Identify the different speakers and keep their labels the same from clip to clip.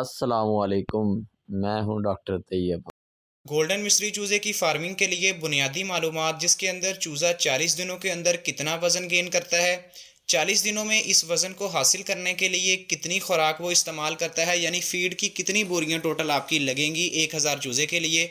Speaker 1: असलकुम मैं हूं डॉक्टर तैयब गोल्डन मिश्री चूज़े की फार्मिंग के लिए बुनियादी मालूम जिसके अंदर चूज़ा चालीस दिनों के अंदर कितना वज़न गेन करता है चालीस दिनों में इस वज़न को हासिल करने के लिए कितनी खुराक वो इस्तेमाल करता है यानी फ़ीड की कितनी बोरियाँ टोटल आपकी लगेंगी एक हज़ार चूज़े के लिए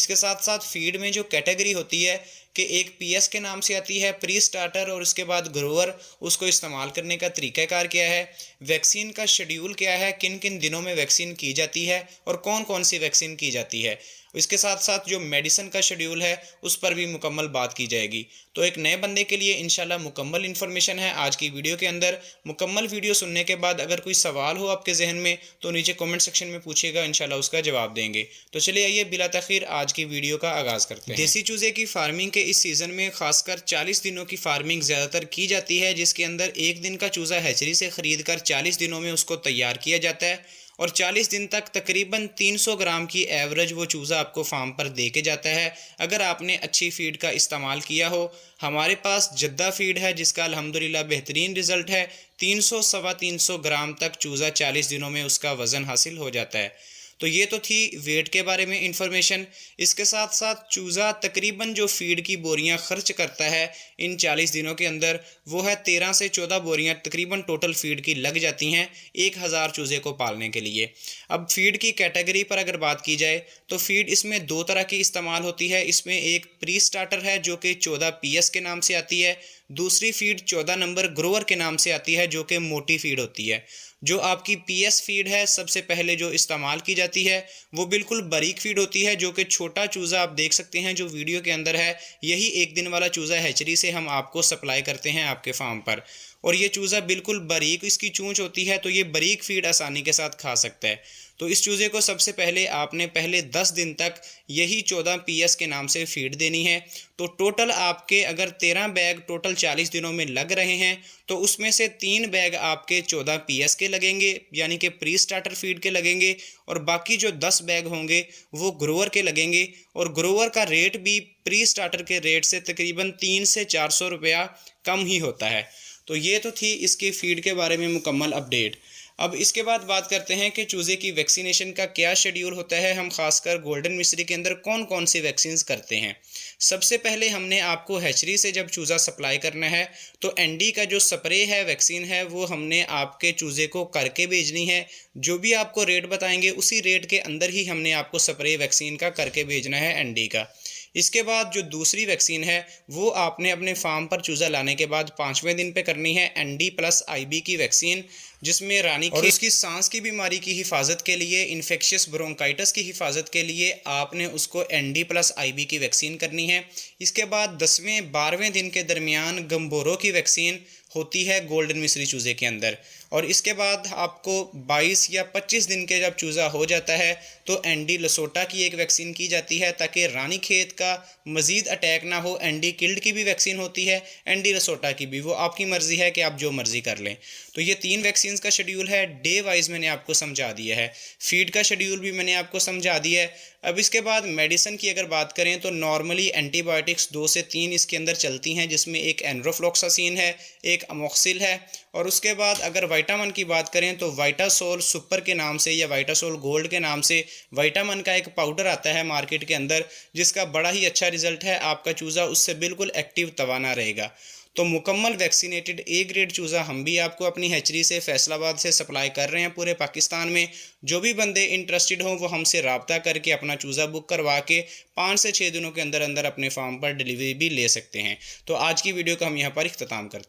Speaker 1: इसके साथ साथ फीड में जो कैटेगरी होती है कि एक पीएस के नाम से आती है प्री स्टार्टर और उसके बाद ग्रोवर उसको इस्तेमाल करने का तरीकाकार क्या है वैक्सीन का शेड्यूल क्या है किन किन दिनों में वैक्सीन की जाती है और कौन कौन सी वैक्सीन की जाती है इसके साथ साथ जो मेडिसिन का शेड्यूल है उस पर भी मुकम्मल बात की जाएगी तो एक नए बंदे के लिए इनशाला मुकम्मल इन्फॉर्मेशन है आज की वीडियो के अंदर मुकम्मल वीडियो सुनने के बाद अगर कोई सवाल हो आपके जहन में तो नीचे कमेंट सेक्शन में पूछिएगा इनशाला उसका जवाब देंगे तो चलिए आइए बिला तखिर आज की वीडियो का आगाज़ करते हैं देसी चूज़े की फार्मिंग के इस सीज़न में खासकर चालीस दिनों की फार्मिंग ज़्यादातर की जाती है जिसके अंदर एक दिन का चूज़ा हैचरी से खरीद कर चालीस दिनों में उसको तैयार किया जाता है और 40 दिन तक तकरीबन 300 ग्राम की एवरेज वो चूज़ा आपको फार्म पर दे के जाता है अगर आपने अच्छी फीड का इस्तेमाल किया हो हमारे पास जद्दा फीड है जिसका अलहमदिल्ला बेहतरीन रिज़ल्ट है तीन सौ सवा तीन सौ ग्राम तक चूज़ा चालीस दिनों में उसका वज़न हासिल हो जाता है तो ये तो थी वेट के बारे में इंफॉर्मेशन इसके साथ साथ चूज़ा तकरीबन जो फीड की बोरियां खर्च करता है इन चालीस दिनों के अंदर वो है तेरह से चौदह बोरियां तकरीबन टोटल फीड की लग जाती हैं एक हज़ार चूज़े को पालने के लिए अब फीड की कैटेगरी पर अगर बात की जाए तो फीड इसमें दो तरह की इस्तेमाल होती है इसमें एक प्री स्टार्टर है जो कि चौदह पी के नाम से आती है दूसरी फीड चौदह नंबर ग्रोवर के नाम से आती है जो कि मोटी फीड होती है जो आपकी पीएस फीड है सबसे पहले जो इस्तेमाल की जाती है वो बिल्कुल बारीक फीड होती है जो कि छोटा चूज़ा आप देख सकते हैं जो वीडियो के अंदर है यही एक दिन वाला चूज़ा हैचरी से हम आपको सप्लाई करते हैं आपके फार्म पर और ये चूज़ा बिल्कुल बारीक इसकी चूँच होती है तो ये बारीक फीड आसानी के साथ खा सकता है तो इस चूज़े को सबसे पहले आपने पहले दस दिन तक यही चौदह पी के नाम से फीड देनी है तो टोटल आपके अगर तेरह बैग टोटल चालीस दिनों में लग रहे हैं तो उसमें से तीन बैग आपके चौदह पी के लगेंगे यानी कि प्री स्टार्टर फीड के लगेंगे और बाकी जो दस बैग होंगे वो ग्रोवर के लगेंगे और ग्रोवर का रेट भी प्री स्टार्टर के रेट से तकरीबन तीन से चार सौ रुपया कम ही होता है तो ये तो थी इसकी फीड के बारे में मुकम्मल अपडेट अब इसके बाद बात करते हैं कि चूज़े की वैक्सीनेशन का क्या शेड्यूल होता है हम खासकर गोल्डन मिश्री के अंदर कौन कौन सी वैक्सीन करते हैं सबसे पहले हमने आपको हैचरी से जब चूज़ा सप्लाई करना है तो एनडी का जो स्प्रे है वैक्सीन है वो हमने आपके चूज़े को करके भेजनी है जो भी आपको रेट बताएंगे उसी रेट के अंदर ही हमने आपको स्प्रे वैक्सीन का करके भेजना है एन का इसके बाद जो दूसरी वैक्सीन है वो आपने अपने फार्म पर चूज़ा लाने के बाद पाँचवें दिन पे करनी है N D plus I B की वैक्सीन जिसमें रानी और उसकी सांस की बीमारी की हिफाजत के लिए इन्फेक्शियस ब्रोंकाइटिस की हिफाजत के लिए आपने उसको N D plus I B की वैक्सीन करनी है इसके बाद दसवें बारहवें दिन के दरमियान गम्बोरो की वैक्सीन होती है गोल्डन मिश्री चूज़े के अंदर और इसके बाद आपको 22 या 25 दिन के जब चूज़ा हो जाता है तो एंडी लसोटा की एक वैक्सीन की जाती है ताकि रानी खेत का मज़ीद अटैक ना हो एंडी किल्ड की भी वैक्सीन होती है एंडी लसोटा की भी वो आपकी मर्ज़ी है कि आप जो मर्ज़ी कर लें तो ये तीन वैक्सीन सेक्शन का शेड्यूल है डे वाइज मैंने आपको समझा दिया है फीड का शेड्यूल भी मैंने आपको समझा दिया है अब इसके बाद मेडिसिन की अगर बात करें तो नॉर्मली एंटीबायोटिक्स दो से तीन इसके अंदर चलती हैं जिसमें एक एनरोफ्लोक्सासिन है एक अमोक्सिल है और उसके बाद अगर वाइटामन की बात करें तो वाइटासोल सुपर के नाम से या वाइटासोल गोल्ड के नाम से वाइटामन का एक पाउडर आता है मार्केट के अंदर जिसका बड़ा ही अच्छा रिजल्ट है आपका चूज़ा उससे बिल्कुल एक्टिव तवाना रहेगा तो मुकम्मल वैक्सीनेटेड ए ग्रेड चूज़ा हम भी आपको अपनी हैचरी से फैसलाबाद से सप्लाई कर रहे हैं पूरे पाकिस्तान में जो भी बंदे इंटरेस्टेड हों वो हमसे रबता करके अपना चूज़ा बुक करवा के पाँच से छः दिनों के अंदर अंदर अपने फार्म पर डिलीवरी भी ले सकते हैं तो आज की वीडियो का हम यहाँ पर अख्ताम करते हैं